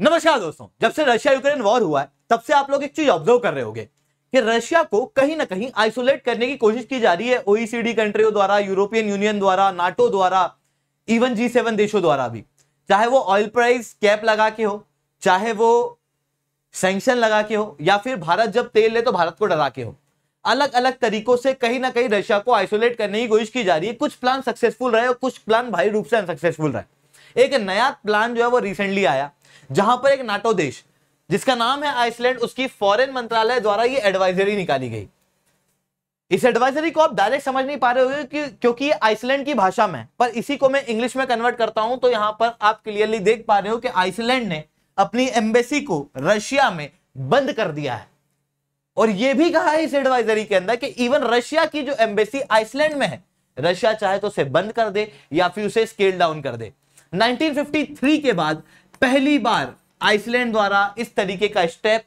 नमस्कार दोस्तों जब से रशिया यूक्रेन वॉर हुआ है तब से आप लोग एक चीज ऑब्जर्व कर रहे होंगे कि रशिया को कहीं ना कहीं आइसोलेट करने की कोशिश की जा रही है ओईसीडी कंट्रियों द्वारा यूरोपियन यूनियन द्वारा नाटो द्वारा इवन जी सेवन देशों द्वारा भी चाहे वो ऑयल प्राइस कैप लगा के हो चाहे वो सेंक्शन लगा के हो या फिर भारत जब तेल ले तो भारत को डरा के हो अलग अलग तरीकों से कहीं ना कहीं रशिया को आइसोलेट करने की कोशिश की जा रही है कुछ प्लान सक्सेसफुल रहे और कुछ प्लान भारी रूप से अनसक्सेसफुल रहे एक नया प्लान जो है वो रिसेंटली आया जहां पर एक नाटो देश जिसका नाम है आइसलैंड उसकी फॉरेन मंत्रालय द्वारा ये एडवाइजरी निकाली गई इस एडवाइजरी को आप डायरेक्ट समझ नहीं पा रहे हो कि क्योंकि ये आइसलैंड की भाषा में पर इसी को मैं इंग्लिश में कन्वर्ट करता हूं तो यहां पर आप क्लियरली देख पा रहे हो कि आइसलैंड ने अपनी एम्बेसी को रशिया में बंद कर दिया है और यह भी कहा है इस एडवाइजरी के अंदर कि इवन रशिया की जो एम्बेसी आइसलैंड में है रशिया चाहे तो उसे बंद कर दे या फिर उसे स्केल डाउन कर दे 1953 के बाद पहली बार आइसलैंड द्वारा इस तरीके का स्टेप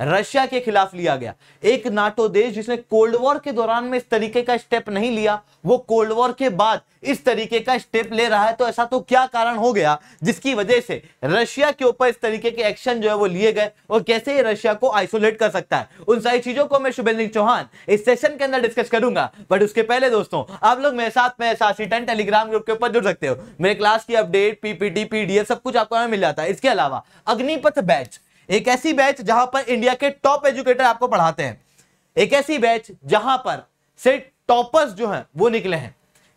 रशिया के खिलाफ लिया गया एक नाटो देश जिसने कोल्ड वॉर के दौरान में इस तरीके का स्टेप नहीं लिया वो कोल्ड वॉर के बाद इस तरीके का स्टेप ले रहा है तो ऐसा तो क्या कारण हो गया जिसकी वजह से रशिया के ऊपर इस तरीके के एक्शन जो है वो लिए गए और कैसे ये रशिया को आइसोलेट कर सकता है उन सारी चीजों को मैं शुभेंद्र चौहान इस सेशन के अंदर डिस्कस करूंगा बट उसके पहले दोस्तों आप लोग मेरे साथ में साथ टेलीग्राम ग्रुप के ऊपर जुड़ सकते हो मेरे क्लास की अपडेट पीपीटी पीडीएफ सब कुछ आपको मिल जाता है इसके अलावा अग्निपथ बैच एक ऐसी बैच जहां पर इंडिया के टॉप एजुकेटर आपको पढ़ाते हैं एक ऐसी बैच जहां पर से टॉपर्स जो हैं वो निकले हैं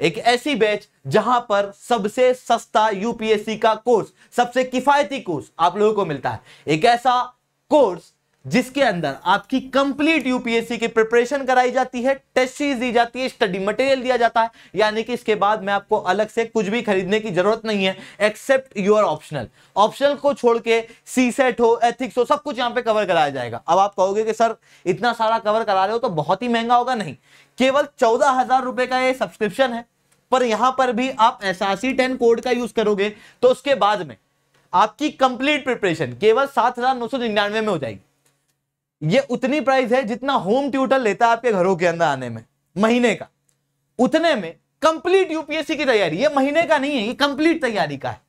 एक ऐसी बैच जहां पर सबसे सस्ता यूपीएससी का कोर्स सबसे किफायती कोर्स आप लोगों को मिलता है एक ऐसा कोर्स जिसके अंदर आपकी कंप्लीट यूपीएससी की प्रिपरेशन कराई जाती है टेस्ट सीरीज दी जाती है स्टडी मटेरियल दिया जाता है यानी कि इसके बाद में आपको अलग से कुछ भी खरीदने की जरूरत नहीं है एक्सेप्ट योर ऑप्शनल ऑप्शनल को छोड़ के सी सेट हो एथिक्स हो सब कुछ यहाँ पे कवर कराया जाएगा अब आप कहोगे कि सर इतना सारा कवर करा रहे हो तो बहुत ही महंगा होगा नहीं केवल चौदह हजार रुपए का ये सब्सक्रिप्शन है पर यहां पर भी आप एस टेन कोड का यूज करोगे तो उसके बाद में आपकी कंप्लीट प्रिपरेशन केवल सात हजार नौ सौ निन्यानवे में हो जाएगी ये उतनी प्राइस है जितना होम ट्यूटर लेता है आपके घरों के अंदर आने में महीने का उतने में कंप्लीट यूपीएससी की तैयारी ये महीने का नहीं है ये कंप्लीट तैयारी का है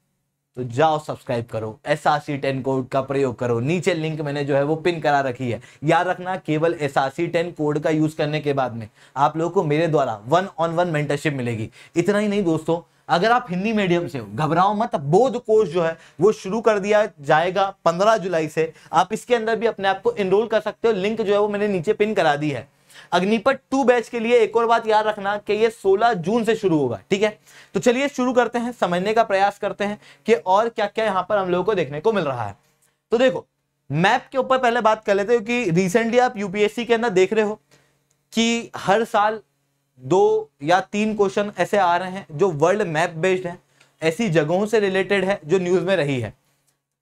तो जाओ सब्सक्राइब करो S R C ten code का प्रयोग करो नीचे लिंक मैंने जो है वो पिन करा रखी है याद रखना केवल S R C ten code का यूज करने के बाद में आप लोगों को मेरे द्वारा वन ऑन वन मेंटरशिप मिलेगी इतना ही नहीं दोस्तों अगर आप हिंदी मीडियम से हो घबराओ मत बोध कोर्स जो है वो शुरू कर दिया जाएगा 15 जुलाई से आप इसके अंदर भी अपने आप को इनरोल कर सकते हो लिंक जो है वो मैंने नीचे पिन करा दी है अग्निपथ टू बैच के लिए एक और बात याद रखना कि ये 16 जून से शुरू होगा ठीक है तो चलिए शुरू करते हैं समझने का प्रयास करते हैं कि और क्या क्या यहाँ पर हम लोगों को देखने को मिल रहा है तो देखो मैप के ऊपर पहले बात कर लेते हो कि रिसेंटली आप यूपीएससी के अंदर देख रहे हो कि हर साल दो या तीन क्वेश्चन ऐसे आ रहे हैं जो वर्ल्ड मैप बेस्ड है ऐसी जगहों से रिलेटेड है जो न्यूज में रही है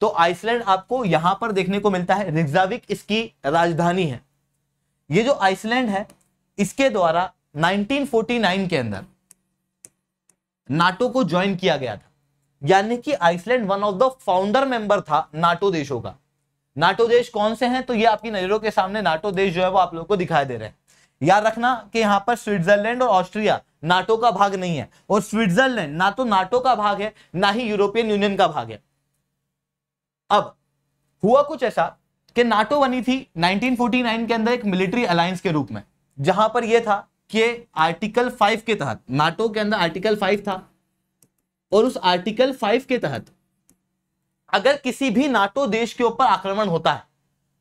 तो आइसलैंड आपको यहां पर देखने को मिलता है रिग्जाविक इसकी राजधानी है ये जो आइसलैंड है इसके द्वारा 1949 के अंदर नाटो को ज्वाइन किया गया था यानी कि Iceland one of the founder member था नाटो देशों का नाटो देश कौन से हैं तो ये आपकी नजरों के सामने नाटो देश जो है वो आप लोगों को दिखाई दे रहे हैं याद रखना कि यहां पर स्विट्जरलैंड और ऑस्ट्रिया नाटो का भाग नहीं है और स्विट्जरलैंड ना तो नाटो का भाग है ना ही यूरोपियन यूनियन का भाग है अब हुआ कुछ ऐसा कि नाटो बनी थी 1949 के अंदर एक मिलिट्री अलायंस के रूप में जहां पर यह था कि आर्टिकल 5 के तहत नाटो के अंदर आर्टिकल 5 था और उस आर्टिकल 5 के तहत अगर किसी भी नाटो देश के ऊपर आक्रमण होता है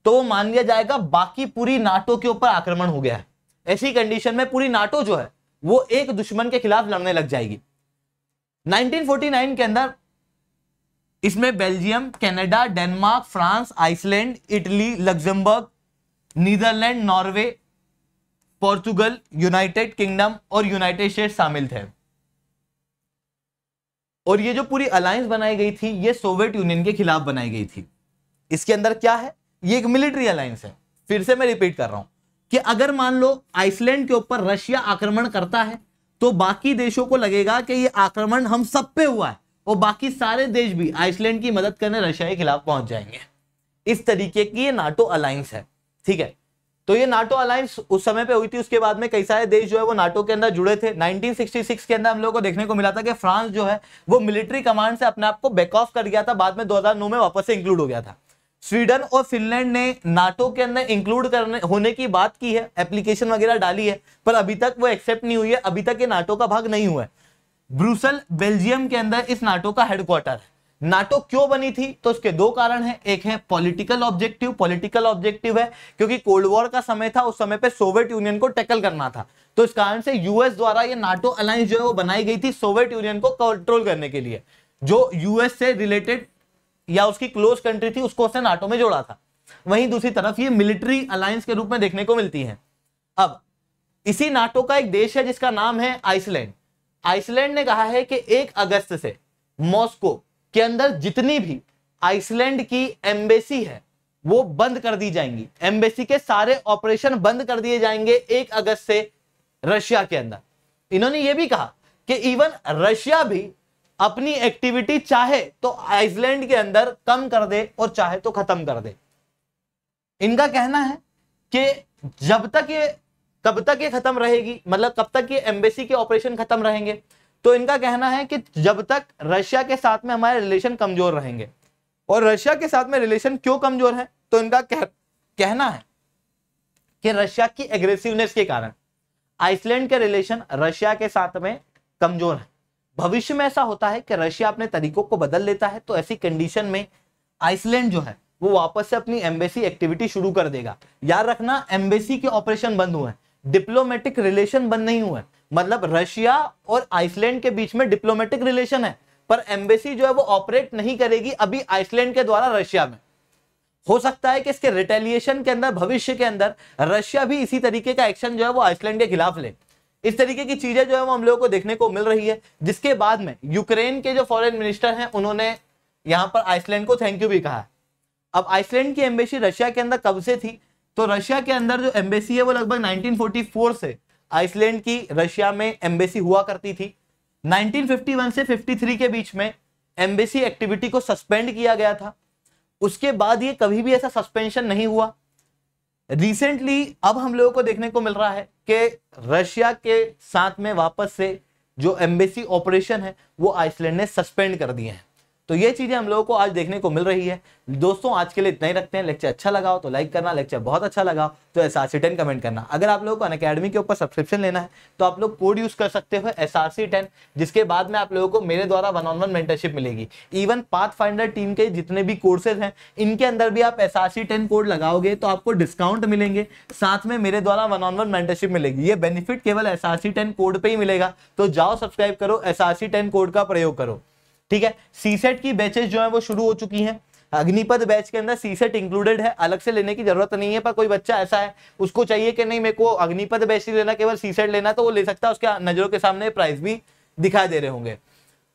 तो वो मान लिया जाएगा बाकी पूरी नाटो के ऊपर आक्रमण हो गया है ऐसी कंडीशन में पूरी नाटो जो है वो एक दुश्मन के खिलाफ लड़ने लग जाएगी 1949 के अंदर इसमें Belgium Canada Denmark France Iceland Italy Luxembourg Netherland Norway Portugal United Kingdom और यूनाइटेड स्टेट शामिल थे और ये जो पूरी अलायंस बनाई गई थी ये सोवियत यूनियन के खिलाफ बनाई गई थी इसके अंदर क्या है ये एक मिलिट्री अलायंस है फिर से मैं रिपीट कर रहा हूं कि अगर मान लो आइसलैंड के ऊपर रशिया आक्रमण करता है तो बाकी देशों को लगेगा कि ये आक्रमण हम सब पे हुआ है और बाकी सारे देश भी आइसलैंड की मदद करने रशिया के खिलाफ पहुंच जाएंगे इस तरीके की ये नाटो अलायंस है ठीक है तो ये नाटो अलायंस उस समय पे हुई थी उसके बाद में कई सारे देश जो है वो नाटो के अंदर जुड़े थे 1966 के अंदर हम लोग को देखने को मिला था कि फ्रांस जो है वो मिलिट्री कमांड से अपने आप को बैक ऑफ कर गया था बाद में 2009 में वापस से इंक्लूड हो गया था स्वीडन और फिनलैंड ने नाटो के अंदर इंक्लूड करने होने की बात की है एप्लीकेशन वगैरह डाली है पर अभी तक वो एक्सेप्ट नहीं हुई है अभी तक ये नाटो का भाग नहीं हुआ है ब्रूसल बेल्जियम के अंदर इस नाटो का हेडक्वार्टर है नाटो क्यों बनी थी तो उसके दो कारण हैं एक है पॉलिटिकल ऑब्जेक्टिव पॉलिटिकल ऑब्जेक्टिव है क्योंकि कोल्ड वॉर का समय था उस समय पे सोवियत यूनियन को टैकल करना था तो इस कारण से यूएस द्वारा ये नाटो अलायंस जो है वो बनाई गई थी सोवियत यूनियन को कंट्रोल करने के लिए जो यूएस से रिलेटेड या उसकी क्लोज कंट्री थी उसको उसने नाटो में जोड़ा था वहीं दूसरी तरफ ये मिलिट्री अलायंस के रूप में देखने को मिलती है अब इसी नाटो का एक देश है जिसका नाम है आइसलैंड आइसलैंड ने कहा है कि एक अगस्त से मॉस्को के अंदर जितनी भी आइसलैंड की एम्बेसी है वो बंद कर दी जाएंगी एम्बेसी के सारे ऑपरेशन बंद कर दिए जाएंगे एक अगस्त से रशिया के अंदर इन्होंने ये भी कहा कि इवन रशिया भी अपनी एक्टिविटी चाहे तो आइसलैंड के अंदर कम कर दे और चाहे तो खत्म कर दे इनका कहना है कि जब तक ये कब तक ये खत्म रहेगी मतलब कब तक ये एम्बेसी के ऑपरेशन खत्म रहेंगे तो इनका कहना है कि जब तक रशिया के साथ में हमारे रिलेशन कमजोर रहेंगे और रशिया के साथ में रिलेशन क्यों कमजोर है तो इनका कह, कहना है कि रशिया की एग्रेसिवनेस के कारण आइसलैंड के रिलेशन रशिया के साथ में कमजोर है भविष्य में ऐसा होता है कि रशिया अपने तरीकों को बदल लेता है तो ऐसी कंडीशन में आइसलैंड जो है वो वापस से अपनी एम्बेसी एक्टिविटी शुरू कर देगा याद रखना एम्बेसी के ऑपरेशन बंद हुए डिप्लोमेटिक रिलेशन बंद नहीं हुए मतलब रशिया और आइसलैंड के बीच में डिप्लोमेटिक रिलेशन है पर एम्बेसी जो है वो ऑपरेट नहीं करेगी अभी आइसलैंड के द्वारा रशिया में हो सकता है कि इसके रिटेलिएशन के अंदर भविष्य के अंदर रशिया भी इसी तरीके का एक्शन जो है वो आइसलैंड के खिलाफ ले इस तरीके की चीजें जो है वो हम लोगों को देखने को मिल रही है जिसके बाद में यूक्रेन के जो फॉरेन मिनिस्टर हैं उन्होंने यहां पर आइसलैंड को थैंक यू भी कहा है अब आइसलैंड की एम्बेसी रशिया के अंदर कब से थी तो रशिया के अंदर जो एम्बेसी है वो लगभग 1944 से आइसलैंड की रशिया में एम्बेसी हुआ करती थी 1951 से 53 के बीच में एम्बेसी एक्टिविटी को सस्पेंड किया गया था उसके बाद ये कभी भी ऐसा सस्पेंशन नहीं हुआ रिसेंटली अब हम लोगों को देखने को मिल रहा है कि रशिया के साथ में वापस से जो एम्बेसी ऑपरेशन है वो आइसलैंड ने सस्पेंड कर दिए हैं तो ये चीजें हम लोगों को आज देखने को मिल रही है दोस्तों आज के लिए इतना ही रखते हैं लेक्चर अच्छा लगाओ तो लाइक करना लेक्चर बहुत अच्छा लगा तो S R C ten comment करना अगर आप लोगों को अन अकेडमी के ऊपर सब्सक्रिप्शन लेना है तो आप लोग कोड यूज कर सकते हो एस आर सी टेन जिसके बाद में आप लोगों को मेरे द्वारा वन ऑन वन मेंटरशिप मिलेगी इवन पाथ फाइंडर टीम के जितने भी कोर्सेज हैं इनके अंदर भी आप S R C ten code लगाओगे तो आपको डिस्काउंट मिलेंगे साथ में मेरे द्वारा वन ऑन वन मेंटरशिप मिलेगी ये बेनिफिट केवल S R C ten code पर ही मिलेगा तो जाओ सब्सक्राइब करो S R C ten code का प्रयोग करो ठीक है सीसेट की बैचेज जो है वो शुरू हो चुकी हैं अग्निपथ बैच के अंदर सीसेट इंक्लूडेड है अलग से लेने की जरूरत नहीं है पर कोई बच्चा ऐसा है उसको चाहिए कि नहीं मेरे को अग्निपथ बैच ही लेना केवल सीसेट लेना तो वो ले सकता है उसके नजरों के सामने प्राइस भी दिखाई दे रहे होंगे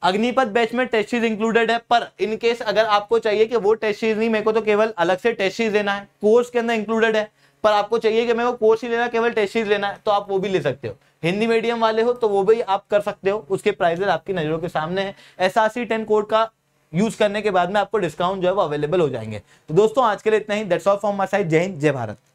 अग्निपथ बैच में टेस्ट सीरीज इंक्लूडेड है पर इन केस अगर आपको चाहिए कि वो टेस्ट सीरीज नहीं मेरे को तो केवल अलग से टेस्ट सीरीज देना है कोर्स के अंदर इंक्लूडेड है पर आपको चाहिए कि मैं वो कोर्स ही लेना केवल टेस्ट सीरीज लेना है तो आप वो भी ले सकते हो हिंदी मीडियम वाले हो तो वो भी आप कर सकते हो उसके प्राइजेस आपकी नजरों के सामने है S R C ten code का यूज करने के बाद में आपको डिस्काउंट जो है वो अवेलेबल हो जाएंगे तो दोस्तों आज के लिए इतना ही that's all from my side जय हिंद जय भारत